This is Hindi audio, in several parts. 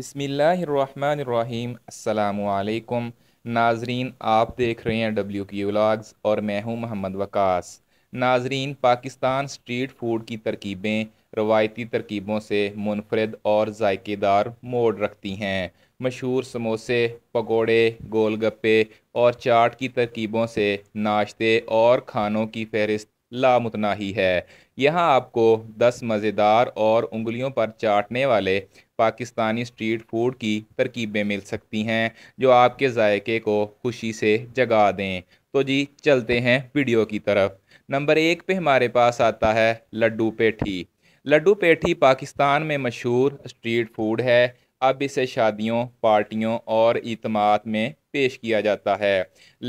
बिसमीम् अल्लाम नाजरीन आप देख रहे हैं डब्ल्यू की व्लाग्स और मैं हूं मोहम्मद वकास नाजरीन पाकिस्तान स्ट्रीट फूड की तरकीबें रवायती तरकीबों से मुनफरद और जायकेदार मोड़ रखती हैं मशहूर समोसे पकोड़े गोलगप्पे और चाट की तरकीबों से नाश्ते और खानों की फहरिस्त लामतनाही है यहाँ आपको 10 मज़ेदार और उंगलियों पर चाटने वाले पाकिस्तानी स्ट्रीट फूड की तरकीबें मिल सकती हैं जो आपके जायके को खुशी से जगा दें तो जी चलते हैं वीडियो की तरफ नंबर एक पे हमारे पास आता है लड्डू पेठी लड्डू पेठी पाकिस्तान में मशहूर स्ट्रीट फूड है अब इसे शादियों पार्टियों और इतमात में पेश किया जाता है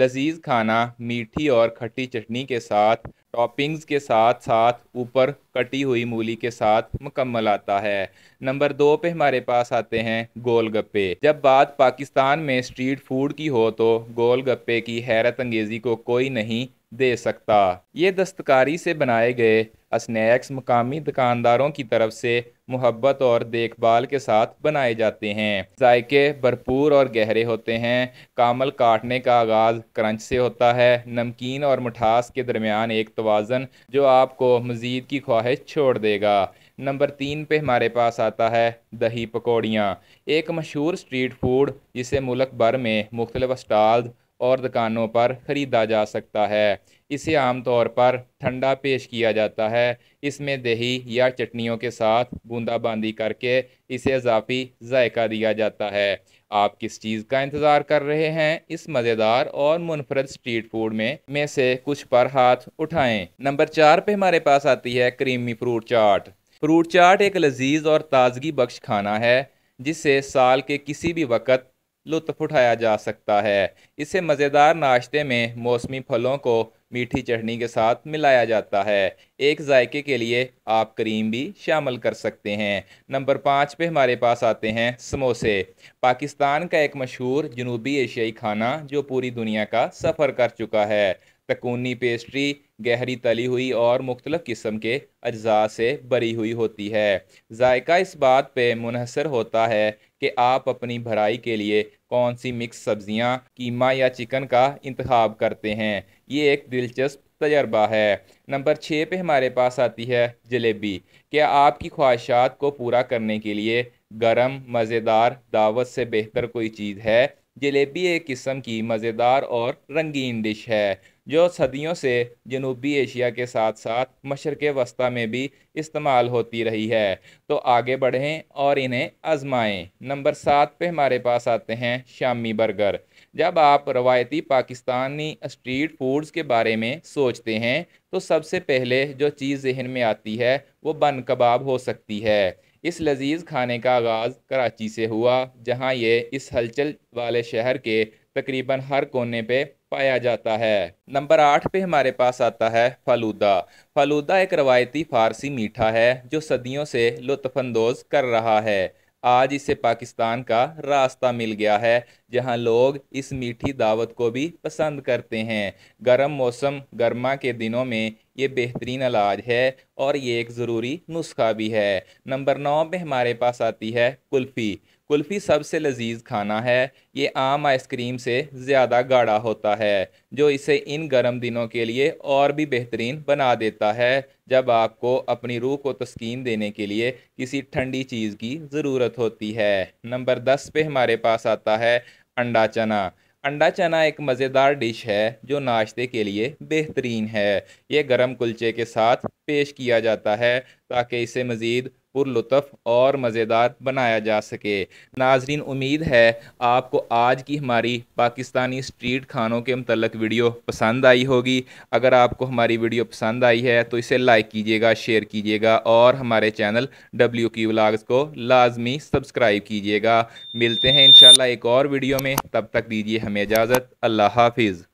लजीज खाना मीठी और खट्टी चटनी के साथ टॉपिंग्स के साथ साथ ऊपर कटी हुई मूली के साथ मुकम्मल आता है नंबर दो पे हमारे पास आते हैं गोलगप्पे जब बात पाकिस्तान में स्ट्रीट फूड की हो तो गोलगप्पे की हैरत अंगेज़ी को कोई नहीं दे सकता ये दस्तकारी से बनाए गए स्नैक्स मकामी दुकानदारों की तरफ से मोहब्बत और देखभाल के साथ बनाए जाते हैं जायके भरपूर और गहरे होते हैं कामल काटने का आगाज़ क्रंच से होता है नमकीन और मिठास के दरमियान एक तोज़न जो आपको मज़ीद की ख्वाहिश छोड़ देगा नंबर तीन पे हमारे पास आता है दही पकौड़ियाँ एक मशहूर स्ट्रीट फूड जिसे मुल्क भर में मुख्तलिफ स्टाल और दुकानों पर ख़रीदा जा सकता है इसे आमतौर पर ठंडा पेश किया जाता है इसमें दही या चटनियों के साथ बूंदाबांदी करके इसे इजाफी जायका दिया जाता है आप किस चीज़ का इंतज़ार कर रहे हैं इस मज़ेदार और मुनफरद स्ट्रीट फूड में में से कुछ पर हाथ उठाएं नंबर चार पे हमारे पास आती है क्रीमी फ्रूट चाट फ्रूट चाट एक लजीज और ताजगी बख्श खाना है जिसे साल के किसी भी वक्त लुत्फ़ उठाया जा सकता है इसे मज़ेदार नाश्ते में मौसमी फलों को मीठी चटनी के साथ मिलाया जाता है एक जायके के लिए आप क्रीम भी शामिल कर सकते हैं नंबर पाँच पे हमारे पास आते हैं समोसे पाकिस्तान का एक मशहूर जनूबी एशियाई खाना जो पूरी दुनिया का सफ़र कर चुका है तकूनी पेस्ट्री गहरी तली हुई और मुख्तलिफ़ किस्म के अज्जा से भरी हुई होती है जायका इस बात पे मुनहसर होता है कि आप अपनी भराई के लिए कौन सी मिक्स सब्जियां, कीमा या चिकन का इंतखब करते हैं ये एक दिलचस्प तजर्बा है नंबर छः पे हमारे पास आती है जलेबी क्या आपकी ख्वाहिशात को पूरा करने के लिए गरम मज़ेदार दावत से बेहतर कोई चीज़ है जलेबी एक किस्म की मज़ेदार और रंगीन डिश है जो सदियों से जनूबी एशिया के साथ साथ मशरक़ वस्ती में भी इस्तेमाल होती रही है तो आगे बढ़ें और इन्हें आजमाएं नंबर सात पे हमारे पास आते हैं शामी बर्गर जब आप रवायती पाकिस्तानी स्ट्रीट फूड्स के बारे में सोचते हैं तो सबसे पहले जो चीज़ जहन में आती है वो बन कबाब हो सकती है इस लजीज खाने का आगाज़ कराची से हुआ जहाँ ये इस हलचल वाले शहर के तकरीबन हर कोने पे पाया जाता है नंबर आठ पे हमारे पास आता है फलूदा फलूदा एक रवायती फारसी मीठा है जो सदियों से लुफानंदोज कर रहा है आज इसे पाकिस्तान का रास्ता मिल गया है जहां लोग इस मीठी दावत को भी पसंद करते हैं गर्म मौसम गर्मा के दिनों में ये बेहतरीन इलाज है और ये एक ज़रूरी नुस्खा भी है नंबर नौ में हमारे पास आती है कुल्फ़ी कुल्फ़ी सबसे लजीज खाना है ये आम आइसक्रीम से ज़्यादा गाढ़ा होता है जो इसे इन गर्म दिनों के लिए और भी बेहतरीन बना देता है जब आपको अपनी रूह को तस्कीन देने के लिए किसी ठंडी चीज़ की ज़रूरत होती है नंबर दस पे हमारे पास आता है अंडा चना अंडा चना एक मज़ेदार डिश है जो नाश्ते के लिए बेहतरीन है ये गरम कुलचे के साथ पेश किया जाता है ताकि इसे मज़ीद पुरलुत्फ़ और मज़ेदार बनाया जा सके नाजरीन उम्मीद है आपको आज की हमारी पाकिस्तानी स्ट्रीट खानों के मतलब वीडियो पसंद आई होगी अगर आपको हमारी वीडियो पसंद आई है तो इसे लाइक कीजिएगा शेयर कीजिएगा और हमारे चैनल डब्ल्यू की व्लाग्स को लाजमी सब्सक्राइब कीजिएगा मिलते हैं इन एक और वीडियो में तब तक दीजिए हमें इजाज़त अल्लाह हाफिज़